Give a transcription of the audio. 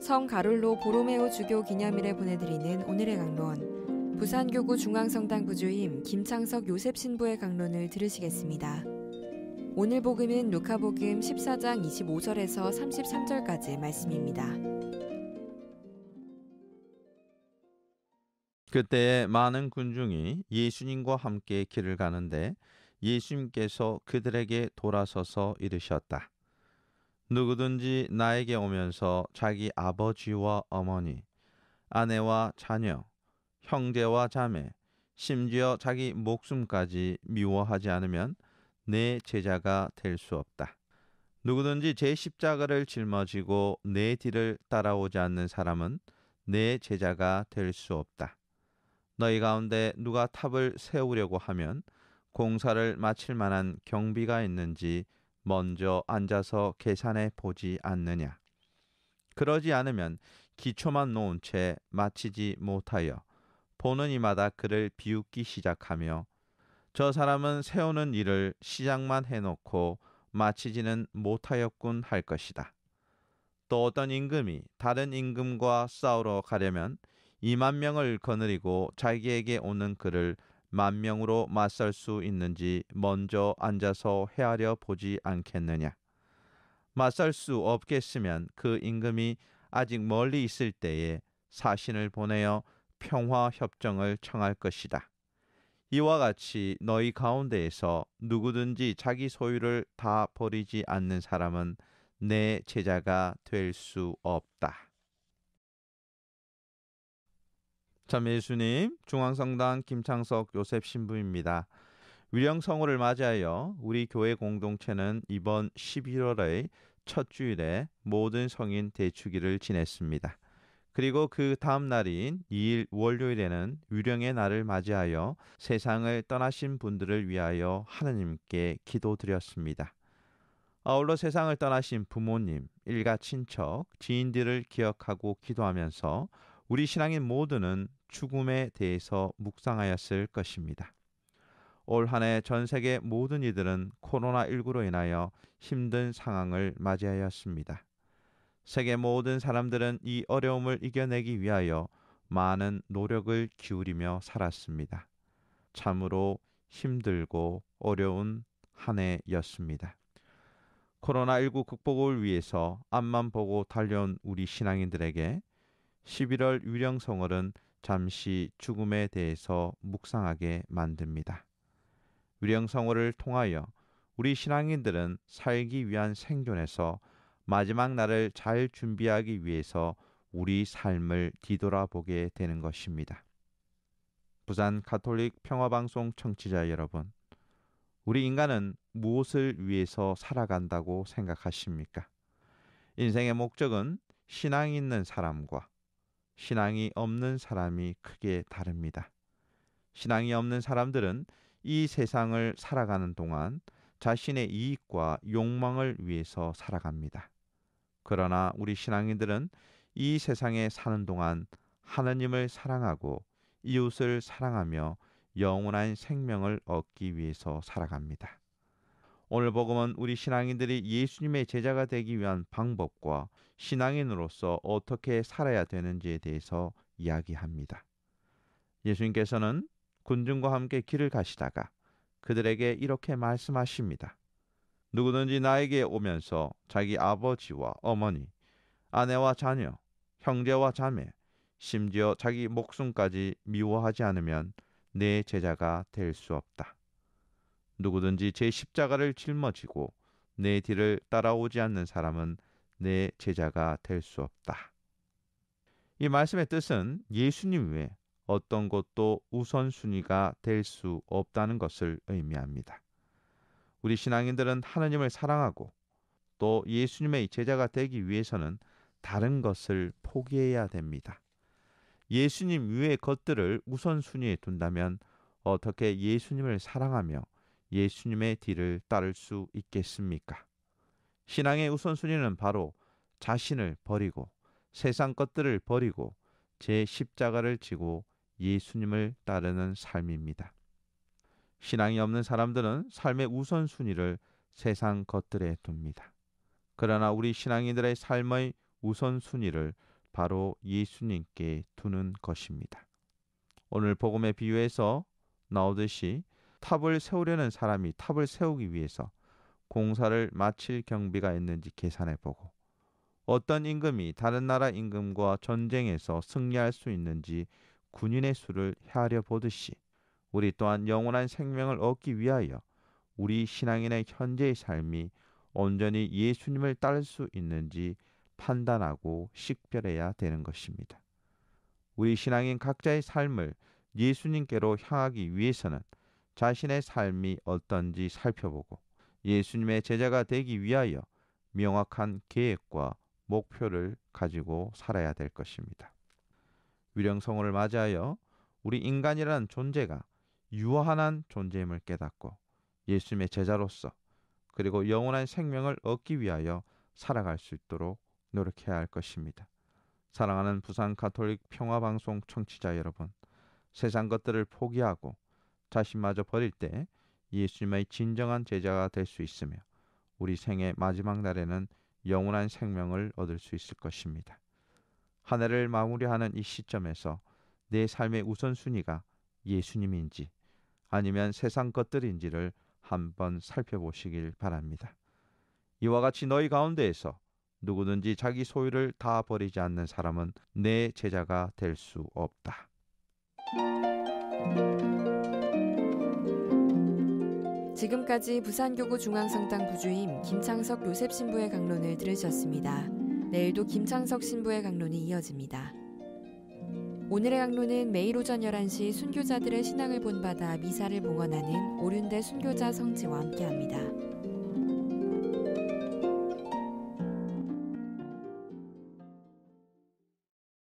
성가룰로 보로메오 주교 기념일에 보내드리는 오늘의 강론 부산교구 중앙성당 부주임 김창석 요셉 신부의 강론을 들으시겠습니다. 오늘 복음은 루카복음 14장 25절에서 33절까지 말씀입니다. 그때 많은 군중이 예수님과 함께 길을 가는데 예수님께서 그들에게 돌아서서 이르셨다. 누구든지 나에게 오면서 자기 아버지와 어머니, 아내와 자녀, 형제와 자매, 심지어 자기 목숨까지 미워하지 않으면 내 제자가 될 수 없다. 누구든지 제 십자가를 짊어지고 내 뒤를 따라오지 않는 사람은 내 제자가 될 수 없다. 너희 가운데 누가 탑을 세우려고 하면 공사를 마칠 만한 경비가 있는지 먼저 앉아서 계산해 보지 않느냐. 그러지 않으면 기초만 놓은 채 마치지 못하여 보는 이마다 그를 비웃기 시작하며 저 사람은 세우는 일을 시작만 해놓고 마치지는 못하였군 할 것이다. 또 어떤 임금이 다른 임금과 싸우러 가려면 2만 명을 거느리고 자기에게 오는 그를 만 명으로 맞설 수 있는지 먼저 앉아서 헤아려 보지 않겠느냐. 맞설 수 없겠으면 그 임금이 아직 멀리 있을 때에 사신을 보내어 평화 협정을 청할 것이다. 이와 같이 너희 가운데에서 누구든지 자기 소유를 다 버리지 않는 사람은 내 제자가 될 수 없다. 참 예수님, 중앙성당 김창석 요셉 신부입니다. 위령성호를 맞이하여 우리 교회 공동체는 이번 11월의 첫 주일에 모든 성인 대축일을 지냈습니다. 그리고 그 다음 날인 2일 월요일에는 위령의 날을 맞이하여 세상을 떠나신 분들을 위하여 하느님께 기도드렸습니다. 아울러 세상을 떠나신 부모님, 일가 친척, 지인들을 기억하고 기도하면서 우리 신앙인 모두는 죽음에 대해서 묵상하였을 것입니다. 올 한해 전 세계 모든 이들은 코로나19로 인하여 힘든 상황을 맞이하였습니다. 세계 모든 사람들은 이 어려움을 이겨내기 위하여 많은 노력을 기울이며 살았습니다. 참으로 힘들고 어려운 한 해였습니다. 코로나19 극복을 위해서 앞만 보고 달려온 우리 신앙인들에게 11월 유령성월은 잠시 죽음에 대해서 묵상하게 만듭니다. 위령성호를 통하여 우리 신앙인들은 살기 위한 생존에서 마지막 날을 잘 준비하기 위해서 우리 삶을 뒤돌아보게 되는 것입니다. 부산 가톨릭 평화방송 청취자 여러분, 우리 인간은 무엇을 위해서 살아간다고 생각하십니까? 인생의 목적은 신앙 있는 사람과 신앙이 없는 사람이 크게 다릅니다. 신앙이 없는 사람들은 이 세상을 살아가는 동안 자신의 이익과 욕망을 위해서 살아갑니다. 그러나 우리 신앙인들은 이 세상에 사는 동안 하느님을 사랑하고 이웃을 사랑하며 영원한 생명을 얻기 위해서 살아갑니다. 오늘 복음은 우리 신앙인들이 예수님의 제자가 되기 위한 방법과 신앙인으로서 어떻게 살아야 되는지에 대해서 이야기합니다. 예수님께서는 군중과 함께 길을 가시다가 그들에게 이렇게 말씀하십니다. 누구든지 나에게 오면서 자기 아버지와 어머니, 아내와 자녀, 형제와 자매, 심지어 자기 목숨까지 미워하지 않으면 내 제자가 될 수 없다. 누구든지 제 십자가를 짊어지고 내 뒤를 따라오지 않는 사람은 내 제자가 될 수 없다. 이 말씀의 뜻은 예수님 외 어떤 것도 우선순위가 될 수 없다는 것을 의미합니다. 우리 신앙인들은 하나님을 사랑하고 또 예수님의 제자가 되기 위해서는 다른 것을 포기해야 됩니다. 예수님 위의 것들을 우선순위에 둔다면 어떻게 예수님을 사랑하며 예수님의 뒤를 따를 수 있겠습니까? 신앙의 우선순위는 바로 자신을 버리고 세상 것들을 버리고 제 십자가를 지고 예수님을 따르는 삶입니다. 신앙이 없는 사람들은 삶의 우선순위를 세상 것들에 둡니다. 그러나 우리 신앙인들의 삶의 우선순위를 바로 예수님께 두는 것입니다. 오늘 복음의 비유에서 나오듯이 탑을 세우려는 사람이 탑을 세우기 위해서 공사를 마칠 경비가 있는지 계산해 보고 어떤 임금이 다른 나라 임금과 전쟁에서 승리할 수 있는지 군인의 수를 헤아려 보듯이 우리 또한 영원한 생명을 얻기 위하여 우리 신앙인의 현재의 삶이 온전히 예수님을 따를 수 있는지 판단하고 식별해야 되는 것입니다. 우리 신앙인 각자의 삶을 예수님께로 향하기 위해서는 자신의 삶이 어떤지 살펴보고 예수님의 제자가 되기 위하여 명확한 계획과 목표를 가지고 살아야 될 것입니다. 위령성호를 맞이하여 우리 인간이라는 존재가 유한한 존재임을 깨닫고 예수님의 제자로서 그리고 영원한 생명을 얻기 위하여 살아갈 수 있도록 노력해야 할 것입니다. 사랑하는 부산 가톨릭 평화방송 청취자 여러분, 세상 것들을 포기하고 자신마저 버릴 때 예수님의 진정한 제자가 될 수 있으며 우리 생애 마지막 날에는 영원한 생명을 얻을 수 있을 것입니다. 한 해를 마무리하는 이 시점에서 내 삶의 우선순위가 예수님인지 아니면 세상 것들인지를 한번 살펴보시길 바랍니다. 이와 같이 너희 가운데에서 누구든지 자기 소유를 다 버리지 않는 사람은 내 제자가 될 수 없다. 지금까지 부산교구 중앙성당 부주임 김창석 요셉 신부의 강론을 들으셨습니다. 내일도 김창석 신부의 강론이 이어집니다. 오늘의 강론은 매일 오전 11시 순교자들의 신앙을 본받아 미사를 봉헌하는 오륜대 순교자 성지와 함께합니다.